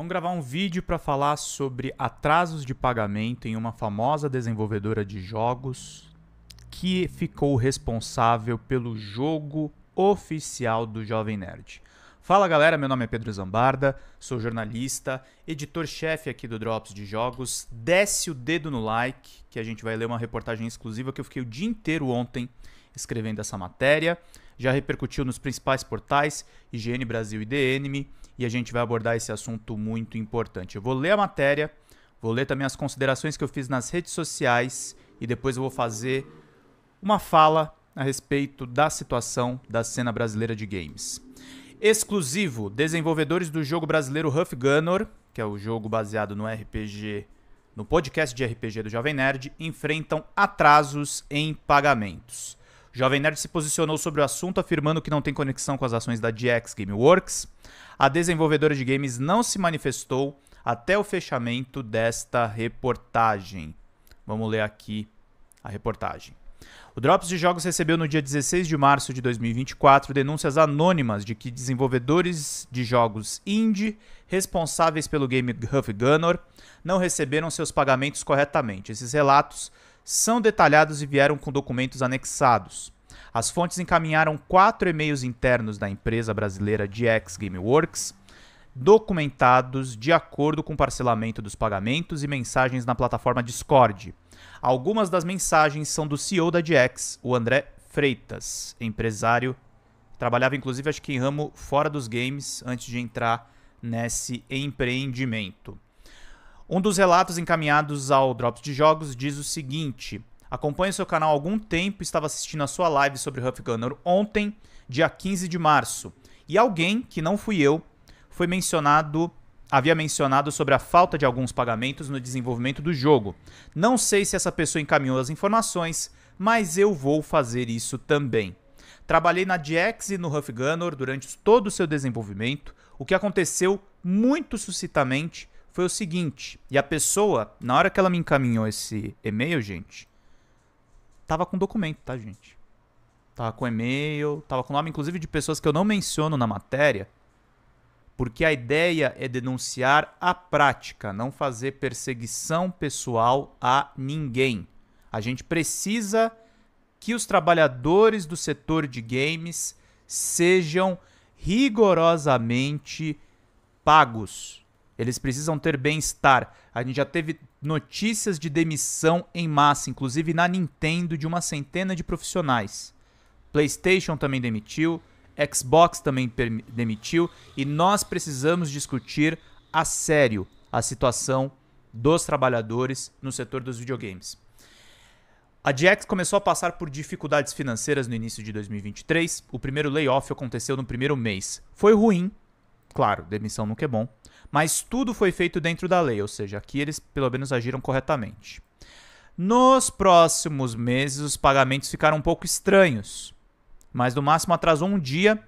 Vamos gravar um vídeo para falar sobre atrasos de pagamento em uma famosa desenvolvedora de jogos que ficou responsável pelo jogo oficial do Jovem Nerd. Fala galera, meu nome é Pedro Zambarda, sou jornalista, editor-chefe aqui do Drops de Jogos. Desce o dedo no like, que a gente vai ler uma reportagem exclusiva que eu fiquei o dia inteiro ontem escrevendo essa matéria. Já repercutiu nos principais portais IGN Brasil e The Enemy e a gente vai abordar esse assunto muito importante. Eu vou ler a matéria, vou ler também as considerações que eu fiz nas redes sociais e depois eu vou fazer uma fala a respeito da situação da cena brasileira de games. Exclusivo, desenvolvedores do jogo brasileiro Huff Gunner, que é o jogo baseado no RPG, no podcast de RPG do Jovem Nerd, enfrentam atrasos em pagamentos. Jovem Nerd se posicionou sobre o assunto, afirmando que não tem conexão com as ações da DX Gameworks. A desenvolvedora de games não se manifestou até o fechamento desta reportagem. Vamos ler aqui a reportagem. O Drops de Jogos recebeu no dia 16 de março de 2024 denúncias anônimas de que desenvolvedores de jogos indie responsáveis pelo game Huff Gunner não receberam seus pagamentos corretamente. Esses relatos são detalhados e vieram com documentos anexados. As fontes encaminharam quatro e-mails internos da empresa brasileira GX Gameworks, documentados de acordo com o parcelamento dos pagamentos e mensagens na plataforma Discord. Algumas das mensagens são do CEO da GX, o André Freitas, empresário. Trabalhava inclusive, acho que em ramo fora dos games antes de entrar nesse empreendimento. Um dos relatos encaminhados ao Drops de Jogos diz o seguinte: Acompanho seu canal há algum tempo, estava assistindo a sua live sobre Huff Gunner ontem, dia 15 de março. E alguém, que não fui eu, foi mencionado, havia mencionado sobre a falta de alguns pagamentos no desenvolvimento do jogo. Não sei se essa pessoa encaminhou as informações, mas eu vou fazer isso também. Trabalhei na DX e no Huff Gunner durante todo o seu desenvolvimento, o que aconteceu muito suscitamente foi o seguinte, e a pessoa, na hora que ela me encaminhou esse e-mail, gente, tava com documento, tá, gente? Tava com e-mail, tava com nome, inclusive, de pessoas que eu não menciono na matéria, porque a ideia é denunciar a prática, não fazer perseguição pessoal a ninguém. A gente precisa que os trabalhadores do setor de games sejam rigorosamente pagos. Eles precisam ter bem-estar. A gente já teve notícias de demissão em massa, inclusive na Nintendo, de uma centena de profissionais. PlayStation também demitiu, Xbox também demitiu, e nós precisamos discutir a sério a situação dos trabalhadores no setor dos videogames. A DX começou a passar por dificuldades financeiras no início de 2023. O primeiro layoff aconteceu no primeiro mês. Foi ruim, claro, demissão nunca é bom, mas tudo foi feito dentro da lei, ou seja, aqui eles pelo menos agiram corretamente. Nos próximos meses, os pagamentos ficaram um pouco estranhos, mas no máximo atrasou um dia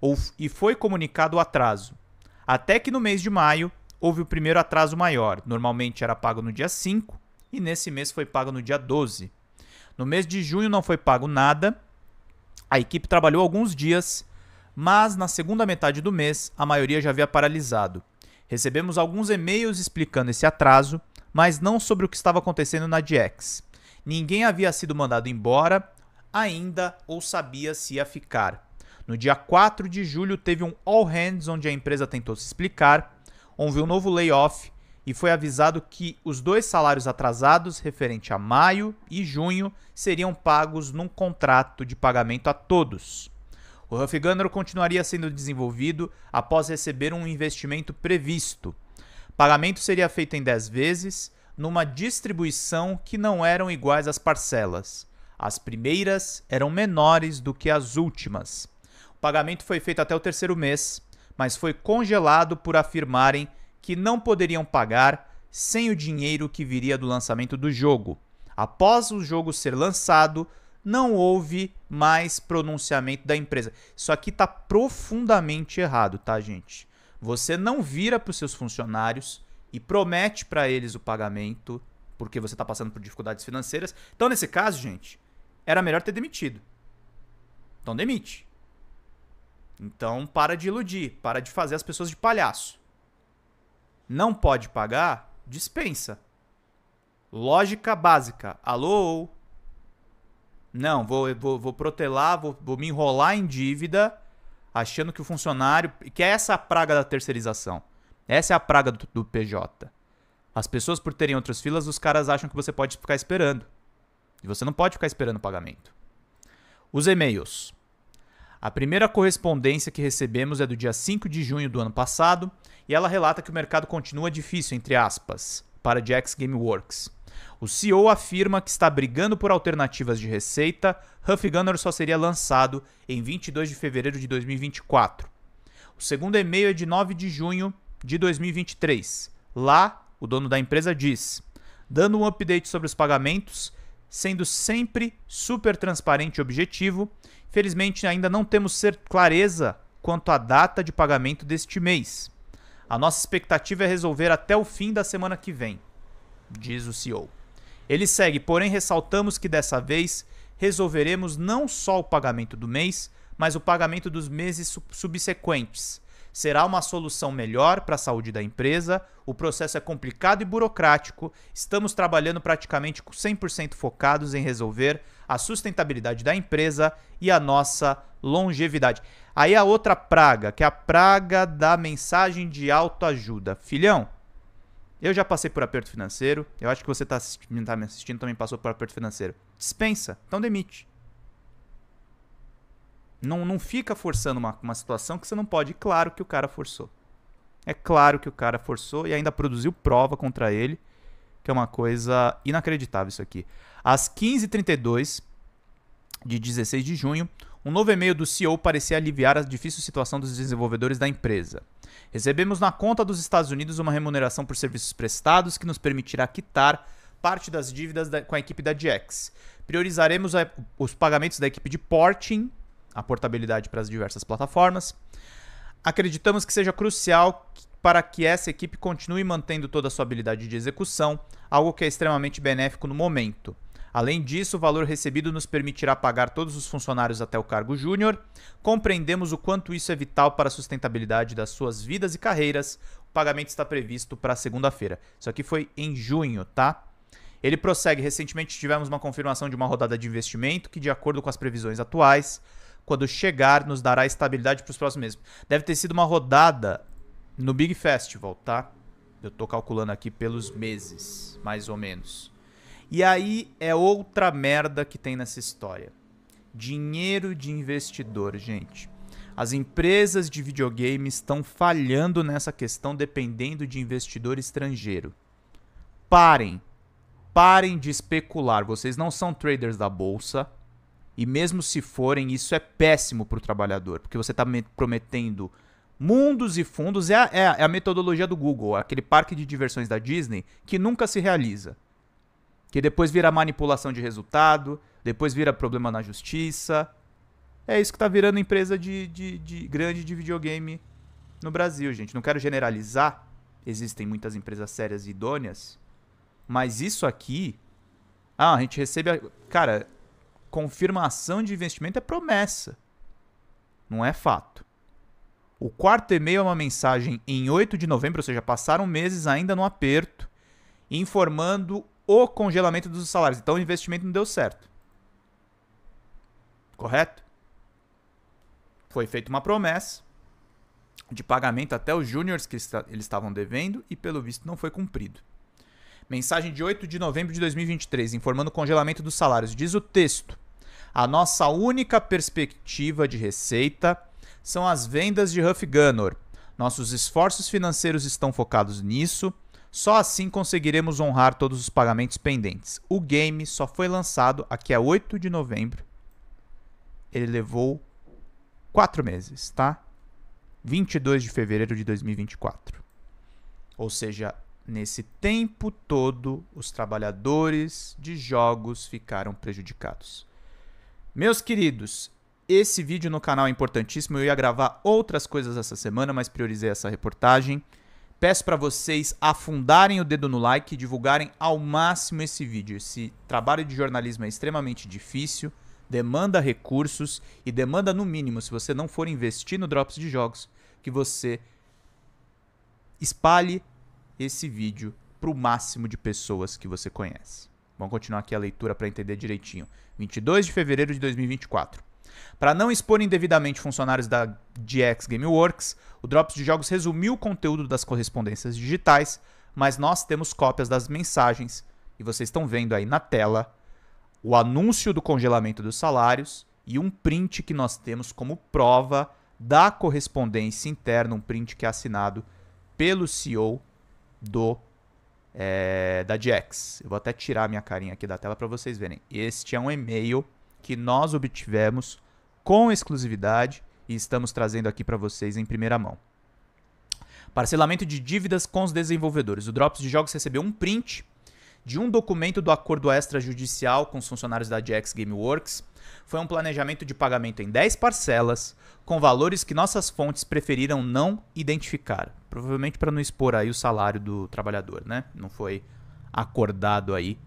ou, e foi comunicado o atraso. Até que no mês de maio houve o primeiro atraso maior. Normalmente era pago no dia 5 e nesse mês foi pago no dia 12. No mês de junho não foi pago nada. A equipe trabalhou alguns dias, mas na segunda metade do mês a maioria já havia paralisado. Recebemos alguns e-mails explicando esse atraso, mas não sobre o que estava acontecendo na DX. Ninguém havia sido mandado embora ainda ou sabia se ia ficar. No dia 4 de julho teve um all hands onde a empresa tentou se explicar, houve um novo layoff e foi avisado que os dois salários atrasados referente a maio e junho seriam pagos num contrato de pagamento a todos. O Huff Gunner continuaria sendo desenvolvido após receber um investimento previsto. Pagamento seria feito em 10 vezes, numa distribuição que não eram iguais às parcelas. As primeiras eram menores do que as últimas. O pagamento foi feito até o terceiro mês, mas foi congelado por afirmarem que não poderiam pagar sem o dinheiro que viria do lançamento do jogo. Após o jogo ser lançado, não houve mais pronunciamento da empresa. Isso aqui está profundamente errado, tá, gente? Você não vira para os seus funcionários e promete para eles o pagamento porque você está passando por dificuldades financeiras. Então, nesse caso, gente, era melhor ter demitido. Então, demite. Então, para de iludir, para de fazer as pessoas de palhaço. Não pode pagar? Dispensa. Lógica básica. Alô? Não, vou, vou, vou protelar, vou, vou me enrolar em dívida, achando que o funcionário. Que é essa a praga da terceirização. Essa é a praga do, do PJ. As pessoas, por terem outras filas, os caras acham que você pode ficar esperando. E você não pode ficar esperando o pagamento. Os e-mails. A primeira correspondência que recebemos é do dia 5 de junho do ano passado e ela relata que o mercado continua difícil, entre aspas, para Jax Gameworks. O CEO afirma que está brigando por alternativas de receita, Huff Gunner só seria lançado em 22 de fevereiro de 2024. O segundo e-mail é de 9 de junho de 2023. Lá, o dono da empresa diz: dando um update sobre os pagamentos, sendo sempre super transparente e objetivo, felizmente ainda não temos clareza quanto à data de pagamento deste mês. A nossa expectativa é resolver até o fim da semana que vem diz o CEO. Ele segue, porém ressaltamos que dessa vez resolveremos não só o pagamento do mês, mas o pagamento dos meses subsequentes. Será uma solução melhor para a saúde da empresa. O processo é complicado e burocrático. Estamos trabalhando praticamente 100% focados em resolver a sustentabilidade da empresa e a nossa longevidade. Aí a outra praga, que é a praga da mensagem de autoajuda. Filhão, eu já passei por aperto financeiro. Eu acho que você está tá me assistindo também passou por aperto financeiro. Dispensa, então demite. Não, não fica forçando uma, uma situação que você não pode. Claro que o cara forçou. É claro que o cara forçou e ainda produziu prova contra ele, que é uma coisa inacreditável isso aqui. Às 15h32 de 16 de junho, um novo e-mail do CEO parecia aliviar a difícil situação dos desenvolvedores da empresa. Recebemos na conta dos Estados Unidos uma remuneração por serviços prestados que nos permitirá quitar parte das dívidas da, com a equipe da JAX. Priorizaremos a, os pagamentos da equipe de porting, a portabilidade para as diversas plataformas. Acreditamos que seja crucial para que essa equipe continue mantendo toda a sua habilidade de execução, algo que é extremamente benéfico no momento. Além disso, o valor recebido nos permitirá pagar todos os funcionários até o cargo júnior. Compreendemos o quanto isso é vital para a sustentabilidade das suas vidas e carreiras. O pagamento está previsto para segunda-feira. Isso aqui foi em junho, tá? Ele prossegue: recentemente tivemos uma confirmação de uma rodada de investimento que, de acordo com as previsões atuais, quando chegar, nos dará estabilidade para os próximos meses. Deve ter sido uma rodada no Big Festival, tá? Eu tô calculando aqui pelos meses, mais ou menos. E aí é outra merda que tem nessa história. Dinheiro de investidor, gente. As empresas de videogame estão falhando nessa questão dependendo de investidor estrangeiro. Parem. Parem de especular. Vocês não são traders da bolsa. E mesmo se forem, isso é péssimo para o trabalhador, porque você está prometendo mundos e fundos. É, é a, é a metodologia do Google, aquele parque de diversões da Disney que nunca se realiza. Que depois vira manipulação de resultado, depois vira problema na justiça. É isso que está virando empresa de, de, de grande de videogame no Brasil, gente. Não quero generalizar, existem muitas empresas sérias e idôneas, mas isso aqui. Ah, a gente recebe. A... Cara, confirmação de investimento é promessa, não é fato. O quarto e-mail é uma mensagem em 8 de novembro, ou seja, passaram meses ainda no aperto, informando o congelamento dos salários. Então o investimento não deu certo. Correto? Foi feita uma promessa de pagamento até os júniores que eles estavam devendo e, pelo visto, não foi cumprido. Mensagem de 8 de novembro de 2023, informando o congelamento dos salários. Diz o texto: A nossa única perspectiva de receita são as vendas de Huff Gunner. Nossos esforços financeiros estão focados nisso só assim conseguiremos honrar todos os pagamentos pendentes. O game só foi lançado aqui a 8 de novembro. Ele levou 4 meses, tá? 22 de fevereiro de 2024. Ou seja, nesse tempo todo, os trabalhadores de jogos ficaram prejudicados. Meus queridos, esse vídeo no canal é importantíssimo. Eu ia gravar outras coisas essa semana, mas priorizei essa reportagem. Peço para vocês afundarem o dedo no like e divulgarem ao máximo esse vídeo. Esse trabalho de jornalismo é extremamente difícil, demanda recursos e demanda, no mínimo, se você não for investir no Drops de Jogos, que você espalhe esse vídeo para o máximo de pessoas que você conhece. Vamos continuar aqui a leitura para entender direitinho. 22 de fevereiro de 2024. Para não expor indevidamente funcionários da DX Gameworks, o Drops de Jogos resumiu o conteúdo das correspondências digitais, mas nós temos cópias das mensagens, e vocês estão vendo aí na tela o anúncio do congelamento dos salários e um print que nós temos como prova da correspondência interna, um print que é assinado pelo CEO do é, da DX. Eu vou até tirar minha carinha aqui da tela para vocês verem. Este é um e-mail que nós obtivemos com exclusividade e estamos trazendo aqui para vocês em primeira mão. Parcelamento de dívidas com os desenvolvedores. O Drops de Jogos recebeu um print de um documento do acordo extrajudicial com os funcionários da GX Gameworks. Foi um planejamento de pagamento em 10 parcelas, com valores que nossas fontes preferiram não identificar. Provavelmente para não expor aí o salário do trabalhador, né? Não foi acordado aí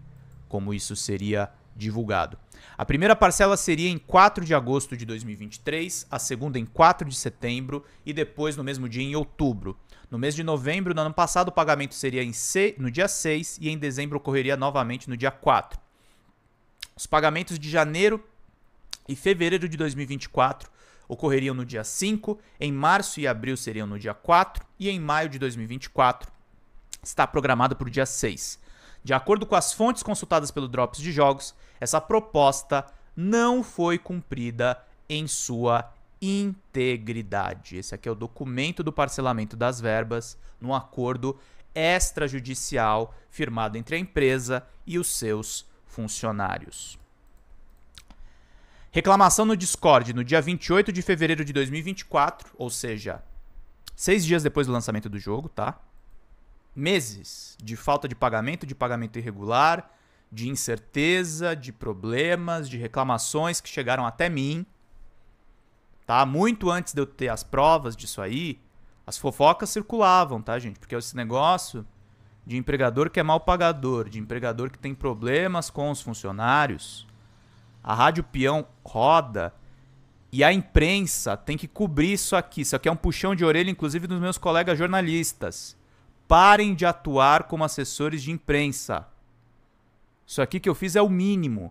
como isso seria divulgado. A primeira parcela seria em 4 de agosto de 2023, a segunda em 4 de setembro e depois no mesmo dia em outubro. No mês de novembro do ano passado, o pagamento seria no dia 6 e em dezembro ocorreria novamente no dia 4. Os pagamentos de janeiro e fevereiro de 2024 ocorreriam no dia 5, em março e abril seriam no dia 4 e em maio de 2024 está programado para o dia 6. De acordo com as fontes consultadas pelo Drops de Jogos, essa proposta não foi cumprida em sua integridade. Esse aqui é o documento do parcelamento das verbas num acordo extrajudicial firmado entre a empresa e os seus funcionários. Reclamação no Discord no dia 28 de fevereiro de 2024, ou seja, seis dias depois do lançamento do jogo, tá? meses de falta de pagamento, de pagamento irregular, de incerteza, de problemas, de reclamações que chegaram até mim. Tá? Muito antes de eu ter as provas disso aí, as fofocas circulavam, tá, gente? Porque esse negócio de empregador que é mal pagador, de empregador que tem problemas com os funcionários, a Rádio Peão roda e a imprensa tem que cobrir isso aqui. Isso aqui é um puxão de orelha, inclusive, dos meus colegas jornalistas parem de atuar como assessores de imprensa. Isso aqui que eu fiz é o mínimo.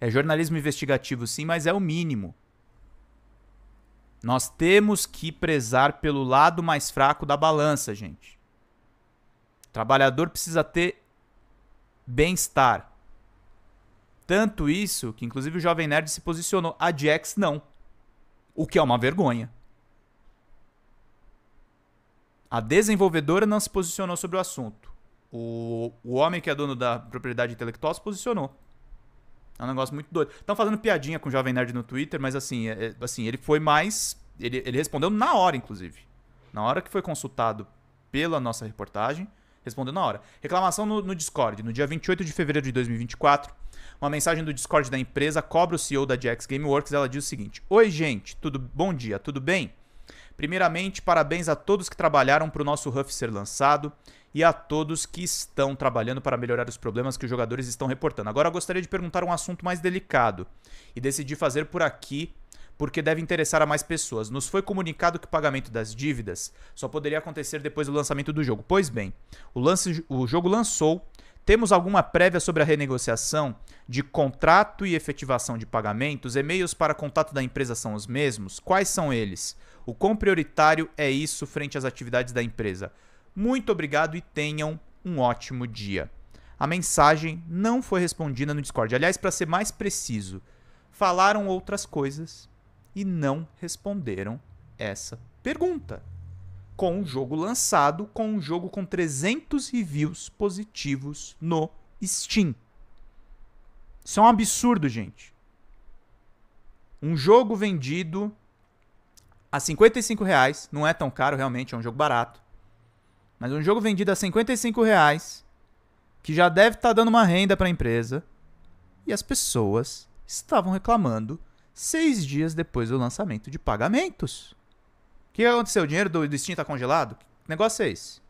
É jornalismo investigativo, sim, mas é o mínimo. Nós temos que prezar pelo lado mais fraco da balança, gente. O trabalhador precisa ter bem-estar. Tanto isso que, inclusive, o Jovem Nerd se posicionou. A Jax não. O que é uma vergonha. A desenvolvedora não se posicionou sobre o assunto. O, o homem que é dono da propriedade intelectual se posicionou. É um negócio muito doido. Estão fazendo piadinha com o Jovem Nerd no Twitter, mas assim, é, é, assim ele foi mais. Ele, ele respondeu na hora, inclusive. Na hora que foi consultado pela nossa reportagem, respondeu na hora. Reclamação no, no Discord, no dia 28 de fevereiro de 2024. Uma mensagem do Discord da empresa cobra o CEO da Jax Gameworks. Ela diz o seguinte: Oi, gente, tudo bom dia, tudo bem? Primeiramente, parabéns a todos que trabalharam para o nosso Huff ser lançado e a todos que estão trabalhando para melhorar os problemas que os jogadores estão reportando. Agora gostaria de perguntar um assunto mais delicado e decidi fazer por aqui porque deve interessar a mais pessoas. Nos foi comunicado que o pagamento das dívidas só poderia acontecer depois do lançamento do jogo. Pois bem, o, lance, o jogo lançou temos alguma prévia sobre a renegociação de contrato e efetivação de pagamentos? E-mails para contato da empresa são os mesmos? Quais são eles? O quão prioritário é isso frente às atividades da empresa? Muito obrigado e tenham um ótimo dia. A mensagem não foi respondida no Discord. Aliás, para ser mais preciso, falaram outras coisas e não responderam essa pergunta com o jogo lançado, com um jogo com 300 reviews positivos no Steam. Isso é um absurdo, gente. Um jogo vendido a 55 reais, não é tão caro realmente, é um jogo barato. Mas um jogo vendido a 55 reais, que já deve estar tá dando uma renda para a empresa, e as pessoas estavam reclamando seis dias depois do lançamento de pagamentos que aconteceu? O dinheiro do, do Steam tá congelado? Que negócio é esse?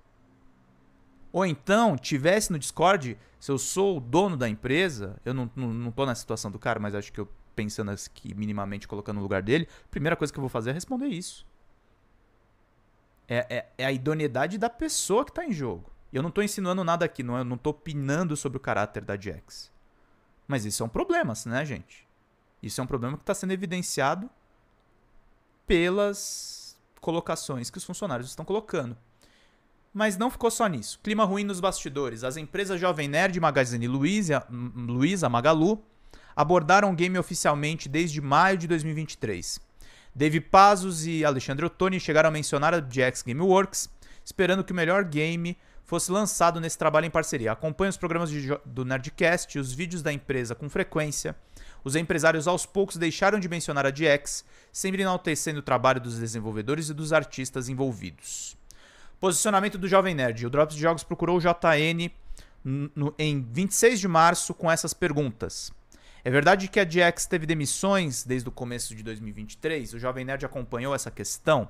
Ou então, tivesse no Discord, se eu sou o dono da empresa, eu não, não, não tô na situação do cara, mas acho que eu pensando que minimamente colocando no lugar dele, primeira coisa que eu vou fazer é responder isso. É, é, é a idoneidade da pessoa que tá em jogo. eu não tô insinuando nada aqui, não, é, eu não tô opinando sobre o caráter da Jax. Mas isso é um problema, né, gente? Isso é um problema que está sendo evidenciado pelas colocações que os funcionários estão colocando. Mas não ficou só nisso. Clima ruim nos bastidores. As empresas Jovem Nerd, Magazine Luiza, Luiza Magalu abordaram o game oficialmente desde maio de 2023. Dave Pazos e Alexandre Ottoni chegaram a mencionar a GX Gameworks, esperando que o melhor game fosse lançado nesse trabalho em parceria. Acompanhe os programas de, do Nerdcast, e os vídeos da empresa com frequência. Os empresários aos poucos deixaram de mencionar a GX, sempre enaltecendo o trabalho dos desenvolvedores e dos artistas envolvidos. Posicionamento do Jovem Nerd. O Drops de Jogos procurou o JN no, em 26 de março com essas perguntas. É verdade que a DX teve demissões desde o começo de 2023? O Jovem Nerd acompanhou essa questão?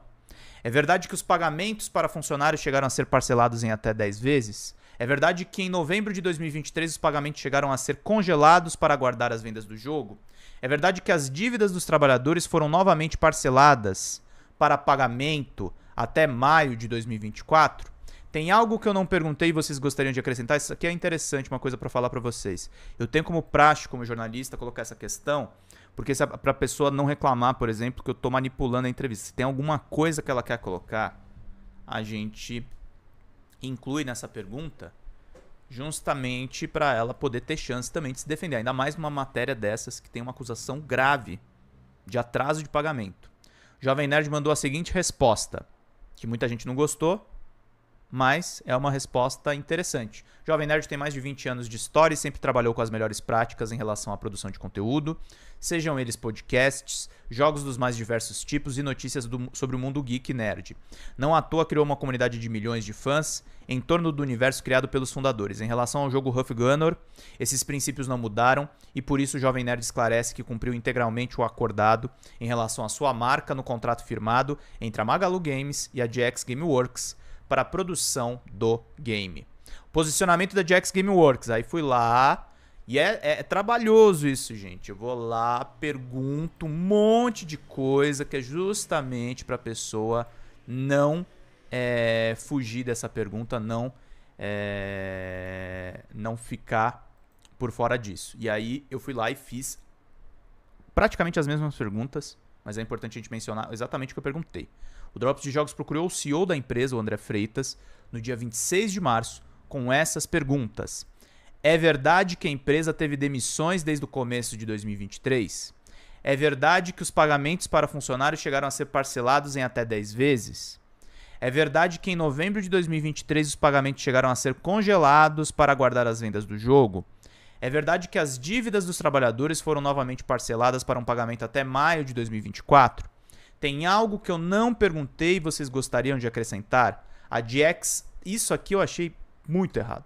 É verdade que os pagamentos para funcionários chegaram a ser parcelados em até 10 vezes? É verdade que em novembro de 2023 os pagamentos chegaram a ser congelados para aguardar as vendas do jogo. É verdade que as dívidas dos trabalhadores foram novamente parceladas para pagamento até maio de 2024. Tem algo que eu não perguntei e vocês gostariam de acrescentar? Isso aqui é interessante, uma coisa para falar para vocês. Eu tenho como prático, como jornalista, colocar essa questão, porque é para a pessoa não reclamar, por exemplo, que eu estou manipulando a entrevista. Se tem alguma coisa que ela quer colocar, a gente inclui nessa pergunta justamente para ela poder ter chance também de se defender. Ainda mais numa matéria dessas que tem uma acusação grave de atraso de pagamento. O Jovem Nerd mandou a seguinte resposta, que muita gente não gostou, mas é uma resposta interessante. Jovem Nerd tem mais de 20 anos de história e sempre trabalhou com as melhores práticas em relação à produção de conteúdo, sejam eles podcasts, jogos dos mais diversos tipos e notícias do, sobre o mundo geek nerd. Não à toa criou uma comunidade de milhões de fãs em torno do universo criado pelos fundadores. Em relação ao jogo Huff Gunner, esses princípios não mudaram e por isso o Jovem Nerd esclarece que cumpriu integralmente o acordado em relação à sua marca no contrato firmado entre a Magalu Games e a GX Gameworks para a produção do game. Posicionamento da Jax Gameworks. Aí fui lá. E é, é, é trabalhoso isso, gente. Eu vou lá, pergunto um monte de coisa que é justamente para a pessoa não é, fugir dessa pergunta, não é, não ficar por fora disso. E aí eu fui lá e fiz praticamente as mesmas perguntas, mas é importante a gente mencionar exatamente o que eu perguntei. O Drops de Jogos procurou o CEO da empresa, o André Freitas, no dia 26 de março, com essas perguntas. É verdade que a empresa teve demissões desde o começo de 2023? É verdade que os pagamentos para funcionários chegaram a ser parcelados em até 10 vezes? É verdade que em novembro de 2023 os pagamentos chegaram a ser congelados para guardar as vendas do jogo? É verdade que as dívidas dos trabalhadores foram novamente parceladas para um pagamento até maio de 2024? Tem algo que eu não perguntei e vocês gostariam de acrescentar? A Jax, isso aqui eu achei muito errado.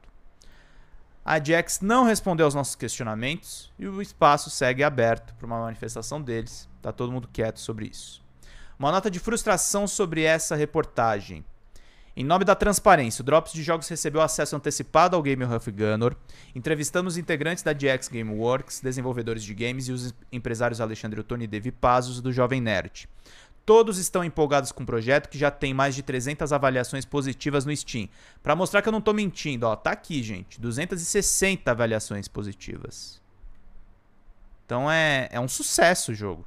A Jax não respondeu aos nossos questionamentos e o espaço segue aberto para uma manifestação deles. Tá todo mundo quieto sobre isso. Uma nota de frustração sobre essa reportagem. Em nome da transparência, o Drops de Jogos recebeu acesso antecipado ao Game Huff Gunner. Entrevistamos integrantes da DX Gameworks, desenvolvedores de games e os empresários Alexandre Otoni e Devi Pazos do Jovem Nerd. Todos estão empolgados com o projeto que já tem mais de 300 avaliações positivas no Steam. Para mostrar que eu não tô mentindo, ó, tá aqui, gente, 260 avaliações positivas. Então é, é um sucesso o jogo.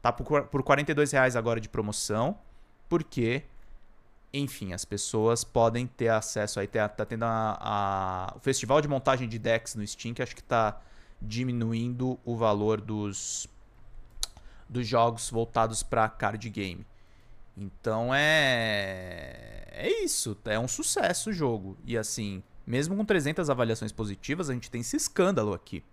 Tá por, por 42 reais agora de promoção, Por quê? Enfim, as pessoas podem ter acesso aí. Tá, tá tendo a, a, o festival de montagem de decks no Steam, que acho que está diminuindo o valor dos, dos jogos voltados para card game. Então é. É isso. É um sucesso o jogo. E assim, mesmo com 300 avaliações positivas, a gente tem esse escândalo aqui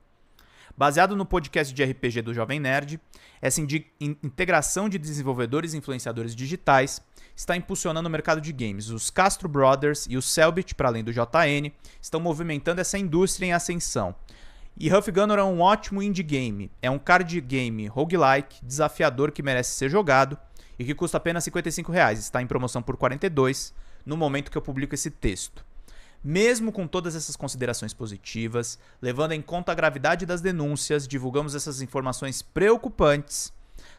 baseado no podcast de RPG do Jovem Nerd, essa integração de desenvolvedores e influenciadores digitais está impulsionando o mercado de games. Os Castro Brothers e o Selbit, para além do JN, estão movimentando essa indústria em ascensão. E Huff Gunner é um ótimo indie game. É um card game roguelike, desafiador que merece ser jogado e que custa apenas R$ 55 reais. Está em promoção por 42 no momento que eu publico esse texto. Mesmo com todas essas considerações positivas, levando em conta a gravidade das denúncias, divulgamos essas informações preocupantes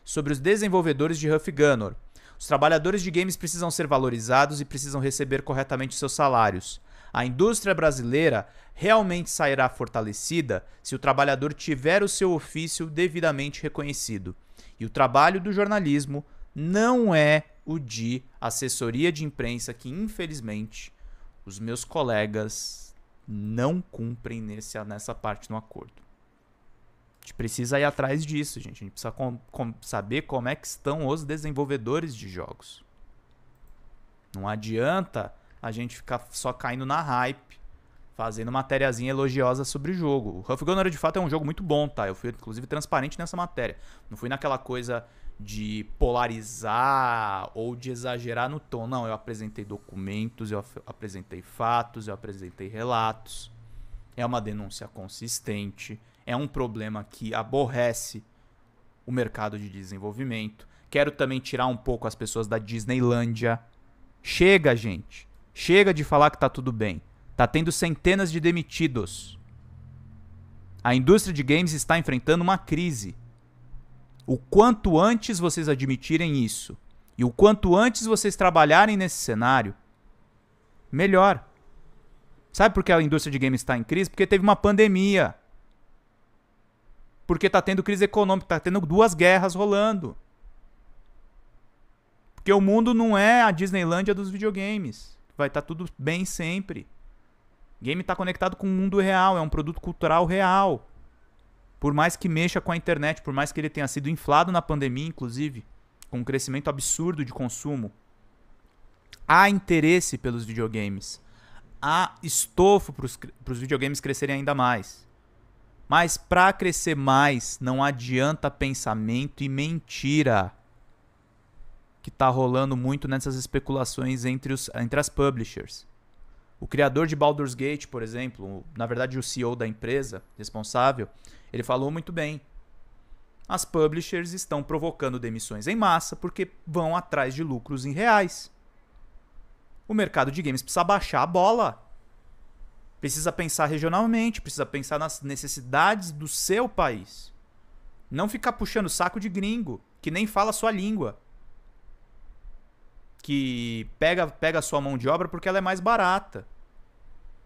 sobre os desenvolvedores de Huff Gunner. Os trabalhadores de games precisam ser valorizados e precisam receber corretamente seus salários. A indústria brasileira realmente sairá fortalecida se o trabalhador tiver o seu ofício devidamente reconhecido. E o trabalho do jornalismo não é o de assessoria de imprensa que, infelizmente, os meus colegas não cumprem nesse, nessa parte do acordo. A gente precisa ir atrás disso, gente. A gente precisa com, com, saber como é que estão os desenvolvedores de jogos. Não adianta a gente ficar só caindo na hype fazendo matériazinha elogiosa sobre o jogo. O Huff Gunner de fato é um jogo muito bom, tá? Eu fui inclusive transparente nessa matéria. Não fui naquela coisa de polarizar ou de exagerar no tom. Não, eu apresentei documentos, eu apresentei fatos, eu apresentei relatos. É uma denúncia consistente, é um problema que aborrece o mercado de desenvolvimento. Quero também tirar um pouco as pessoas da Disneylândia. Chega, gente. Chega de falar que tá tudo bem. Tá tendo centenas de demitidos. A indústria de games está enfrentando uma crise. O quanto antes vocês admitirem isso e o quanto antes vocês trabalharem nesse cenário, melhor. Sabe por que a indústria de games está em crise? Porque teve uma pandemia. Porque está tendo crise econômica, está tendo duas guerras rolando. Porque o mundo não é a Disneylândia dos videogames. Vai estar tá tudo bem sempre. Game está conectado com o mundo real, é um produto cultural real. Por mais que mexa com a internet, por mais que ele tenha sido inflado na pandemia, inclusive, com um crescimento absurdo de consumo, há interesse pelos videogames. Há estofo para os videogames crescerem ainda mais. Mas para crescer mais, não adianta pensamento e mentira que está rolando muito nessas especulações entre, os, entre as publishers. O criador de Baldur's Gate, por exemplo, na verdade o CEO da empresa responsável, ele falou muito bem. As publishers estão provocando demissões em massa porque vão atrás de lucros em reais. O mercado de games precisa baixar a bola. Precisa pensar regionalmente, precisa pensar nas necessidades do seu país. Não ficar puxando saco de gringo que nem fala a sua língua que pega, pega a sua mão de obra porque ela é mais barata.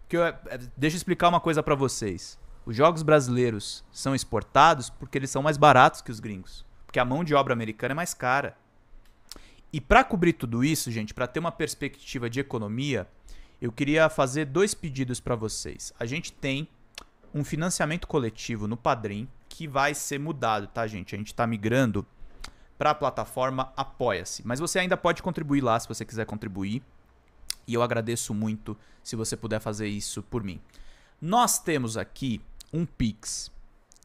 Que eu, é, é, deixa eu explicar uma coisa para vocês. Os jogos brasileiros são exportados porque eles são mais baratos que os gringos. Porque a mão de obra americana é mais cara. E para cobrir tudo isso, gente, para ter uma perspectiva de economia, eu queria fazer dois pedidos para vocês. A gente tem um financiamento coletivo no Padrim que vai ser mudado, tá, gente? A gente está migrando para a plataforma Apoia-se. Mas você ainda pode contribuir lá se você quiser contribuir. E eu agradeço muito se você puder fazer isso por mim. Nós temos aqui um Pix,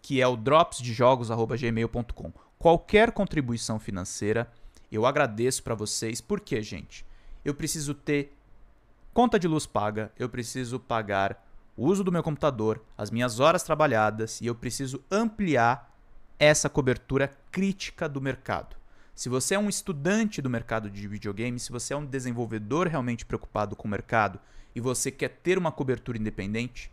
que é o dropsdejogos.gmail.com. Qualquer contribuição financeira, eu agradeço para vocês. Por quê, gente? Eu preciso ter conta de luz paga, eu preciso pagar o uso do meu computador, as minhas horas trabalhadas e eu preciso ampliar essa cobertura crítica do mercado. Se você é um estudante do mercado de videogames, se você é um desenvolvedor realmente preocupado com o mercado e você quer ter uma cobertura independente,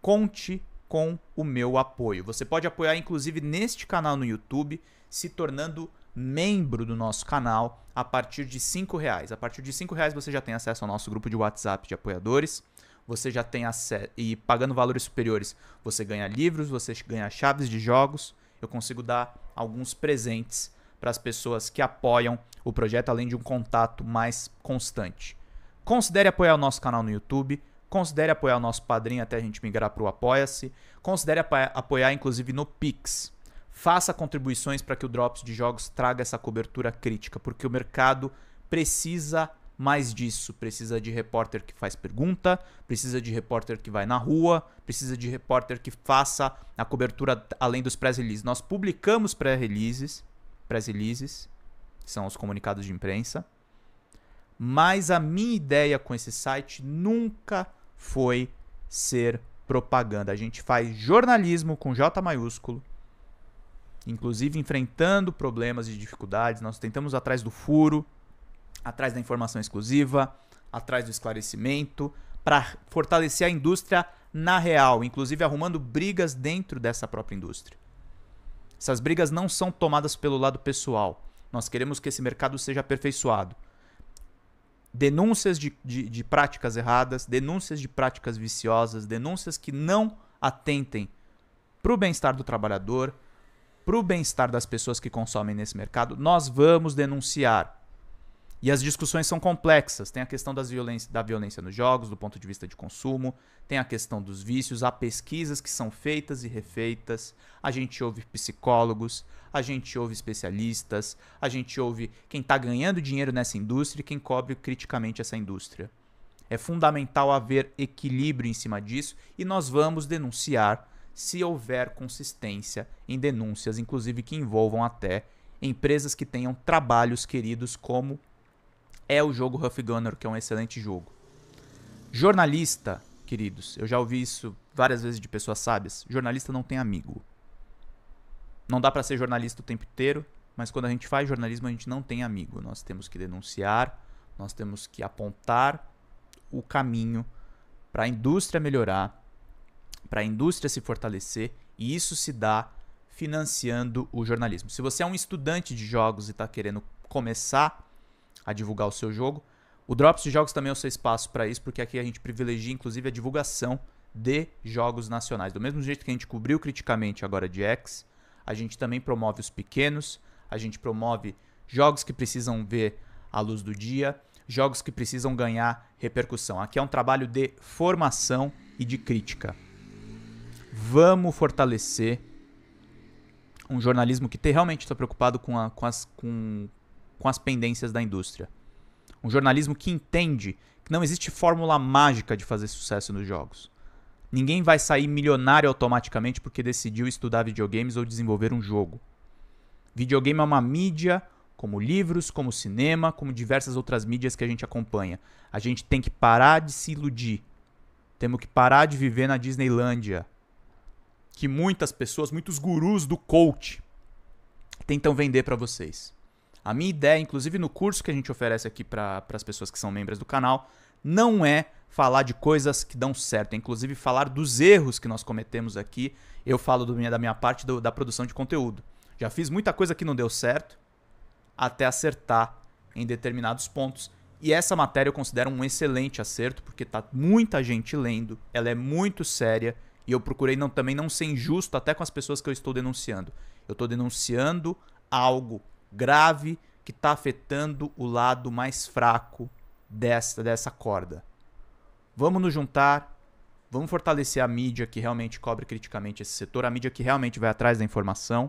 conte com o meu apoio. Você pode apoiar inclusive neste canal no YouTube, se tornando membro do nosso canal a partir de R$ reais. A partir de R$ reais você já tem acesso ao nosso grupo de WhatsApp de apoiadores. Você já tem acesso e pagando valores superiores, você ganha livros, você ganha chaves de jogos eu consigo dar alguns presentes para as pessoas que apoiam o projeto, além de um contato mais constante. Considere apoiar o nosso canal no YouTube, considere apoiar o nosso padrinho até a gente migrar para o Apoia-se, considere apoiar inclusive no Pix. Faça contribuições para que o Drops de Jogos traga essa cobertura crítica, porque o mercado precisa mais disso. Precisa de repórter que faz pergunta, precisa de repórter que vai na rua, precisa de repórter que faça a cobertura além dos pré-releases. Nós publicamos pré-releases, pré-releases, são os comunicados de imprensa. Mas a minha ideia com esse site nunca foi ser propaganda. A gente faz jornalismo com J maiúsculo, inclusive enfrentando problemas e dificuldades. Nós tentamos atrás do furo, atrás da informação exclusiva, atrás do esclarecimento, para fortalecer a indústria na real, inclusive arrumando brigas dentro dessa própria indústria. Essas brigas não são tomadas pelo lado pessoal. Nós queremos que esse mercado seja aperfeiçoado. Denúncias de, de, de práticas erradas, denúncias de práticas viciosas, denúncias que não atentem para o bem-estar do trabalhador, para o bem-estar das pessoas que consomem nesse mercado, nós vamos denunciar. E as discussões são complexas. Tem a questão das violência, da violência nos jogos, do ponto de vista de consumo, tem a questão dos vícios, há pesquisas que são feitas e refeitas. A gente ouve psicólogos, a gente ouve especialistas, a gente ouve quem está ganhando dinheiro nessa indústria e quem cobre criticamente essa indústria. É fundamental haver equilíbrio em cima disso e nós vamos denunciar se houver consistência em denúncias, inclusive que envolvam até empresas que tenham trabalhos queridos como é o jogo Huff Gunner, que é um excelente jogo. Jornalista, queridos, eu já ouvi isso várias vezes de pessoas sábias. Jornalista não tem amigo. Não dá para ser jornalista o tempo inteiro, mas quando a gente faz jornalismo, a gente não tem amigo. Nós temos que denunciar, nós temos que apontar o caminho para a indústria melhorar, para a indústria se fortalecer, e isso se dá financiando o jornalismo. Se você é um estudante de jogos e está querendo começar a divulgar o seu jogo. O Drops de Jogos também é o seu espaço para isso, porque aqui a gente privilegia inclusive a divulgação de jogos nacionais. Do mesmo jeito que a gente cobriu criticamente agora de X, a gente também promove os pequenos, a gente promove jogos que precisam ver a luz do dia, jogos que precisam ganhar repercussão. Aqui é um trabalho de formação e de crítica. Vamos fortalecer um jornalismo que realmente está preocupado com, a, com, as, com, com as pendências da indústria. Um jornalismo que entende que não existe fórmula mágica de fazer sucesso nos jogos. Ninguém vai sair milionário automaticamente porque decidiu estudar videogames ou desenvolver um jogo. Videogame é uma mídia, como livros, como cinema, como diversas outras mídias que a gente acompanha. A gente tem que parar de se iludir. Temos que parar de viver na Disneylândia. Que muitas pessoas, muitos gurus do coach tentam vender para vocês. A minha ideia, inclusive no curso que a gente oferece aqui para as pessoas que são membros do canal, não é falar de coisas que dão certo, é inclusive falar dos erros que nós cometemos aqui. Eu falo do, da minha parte do, da produção de conteúdo. Já fiz muita coisa que não deu certo, até acertar em determinados pontos. E essa matéria eu considero um excelente acerto, porque tá muita gente lendo, ela é muito séria, e eu procurei não, também não ser injusto até com as pessoas que eu estou denunciando. Eu estou denunciando algo grave que está afetando o lado mais fraco dessa, dessa corda. Vamos nos juntar, vamos fortalecer a mídia que realmente cobre criticamente esse setor, a mídia que realmente vai atrás da informação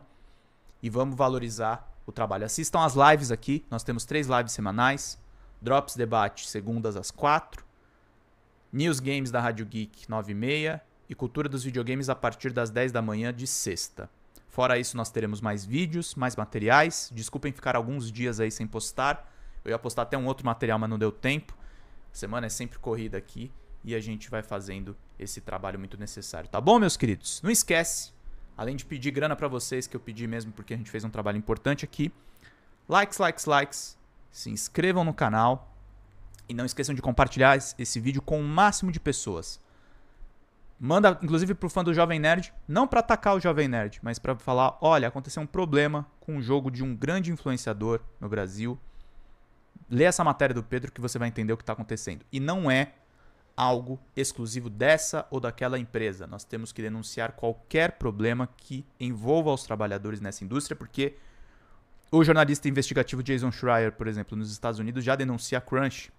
e vamos valorizar o trabalho. Assistam as lives aqui, nós temos três lives semanais: Drops Debate, segundas às quatro, News Games da Rádio Geek, nove e meia, e Cultura dos Videogames a partir das dez da manhã de sexta. Fora isso, nós teremos mais vídeos, mais materiais. Desculpem ficar alguns dias aí sem postar. Eu ia postar até um outro material, mas não deu tempo. A semana é sempre corrida aqui e a gente vai fazendo esse trabalho muito necessário, tá bom, meus queridos? Não esquece, além de pedir grana para vocês, que eu pedi mesmo porque a gente fez um trabalho importante aqui. Likes, likes, likes. Se inscrevam no canal e não esqueçam de compartilhar esse vídeo com o máximo de pessoas. Manda, inclusive, pro fã do Jovem Nerd, não para atacar o Jovem Nerd, mas para falar: olha, aconteceu um problema com o jogo de um grande influenciador no Brasil. Lê essa matéria do Pedro que você vai entender o que está acontecendo. E não é algo exclusivo dessa ou daquela empresa. Nós temos que denunciar qualquer problema que envolva os trabalhadores nessa indústria, porque o jornalista investigativo Jason Schreier, por exemplo, nos Estados Unidos, já denuncia a Crunch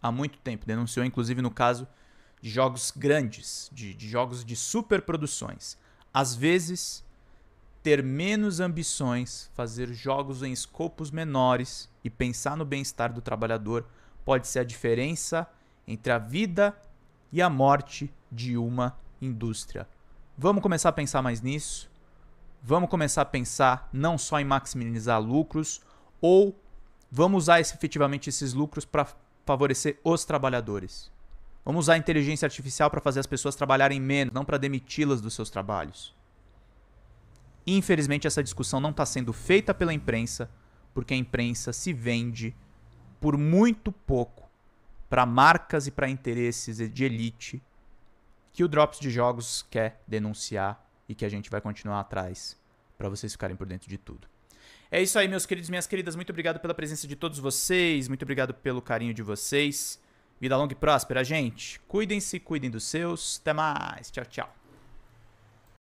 há muito tempo. Denunciou, inclusive, no caso de jogos grandes, de, de jogos de superproduções. Às vezes, ter menos ambições, fazer jogos em escopos menores e pensar no bem-estar do trabalhador pode ser a diferença entre a vida e a morte de uma indústria. Vamos começar a pensar mais nisso? Vamos começar a pensar não só em maximizar lucros ou vamos usar esse, efetivamente esses lucros para favorecer os trabalhadores? Vamos usar a inteligência artificial para fazer as pessoas trabalharem menos, não para demiti-las dos seus trabalhos. Infelizmente, essa discussão não está sendo feita pela imprensa, porque a imprensa se vende por muito pouco para marcas e para interesses de elite que o Drops de Jogos quer denunciar e que a gente vai continuar atrás para vocês ficarem por dentro de tudo. É isso aí, meus queridos, minhas queridas. Muito obrigado pela presença de todos vocês. Muito obrigado pelo carinho de vocês. Vida longa e próspera, gente. Cuidem-se, cuidem dos seus. Até mais. Tchau, tchau.